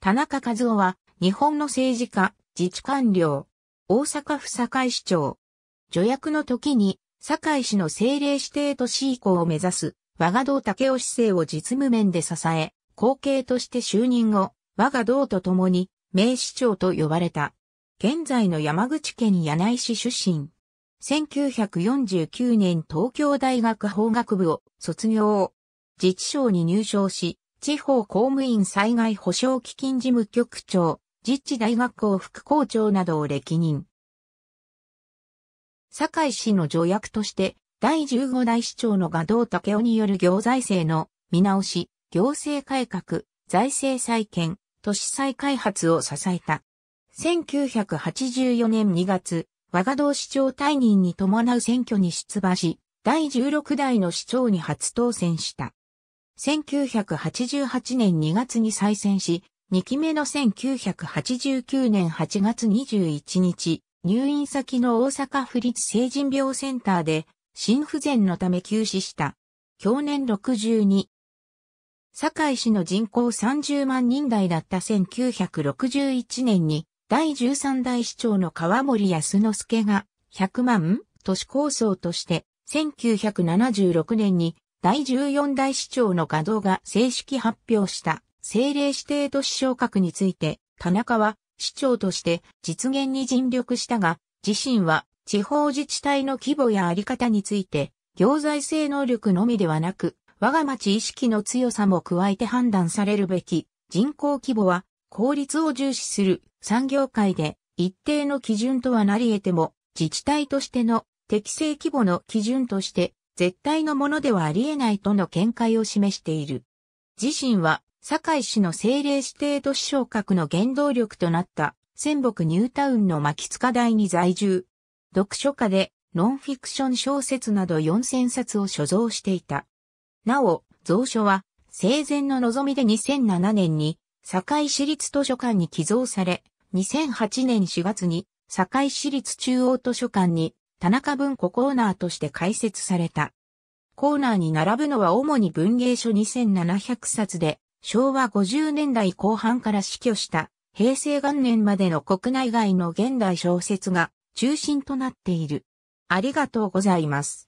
田中和夫は、日本の政治家、自治官僚、大阪府堺市長。助役の時に、堺市の政令指定都市以降を目指す、我が道武雄市政を実務面で支え、後継として就任後、我が道と共に、名市長と呼ばれた。現在の山口県柳井市出身。1949年東京大学法学部を卒業。自治省に入省し、地方公務員災害保障基金事務局長、実地大学校副校長などを歴任。堺市の助役として、第15代市長の賀道武雄による行財政の見直し、行政改革、財政再建、都市再開発を支えた。1984年2月、我が道市長退任に伴う選挙に出馬し、第16代の市長に初当選した。1988年2月に再選し、2期目の1989年8月21日、入院先の大阪府立成人病センターで、心不全のため休止した。去年62。堺市の人口30万人台だった1961年に、第13代市長の川森康之助が、100万都市構想として、1976年に第14代市長の画像が正式発表した政令指定都市昇格について、田中は市長として実現に尽力したが、自身は地方自治体の規模やあり方について、行財政能力のみではなく、我が町意識の強さも加えて判断されるべき、人口規模は効率を重視する産業界で一定の基準とはなり得ても、自治体としての適正規模の基準として絶対のものではありえないとの見解を示している。自身は、堺市の政令指定都市昇格の原動力となった、仙北ニュータウンの牧塚台に在住。読書家で、ノンフィクション小説など4000冊を所蔵していた。なお、蔵書は、生前の望みで2007年に、堺市立図書館に寄贈され、2008年4月に、堺市立中央図書館に、田中文庫コーナーとして開設された。コーナーに並ぶのは主に文芸書2700冊で、昭和50年代後半から死去した平成元年までの国内外の現代小説が中心となっている。ありがとうございます。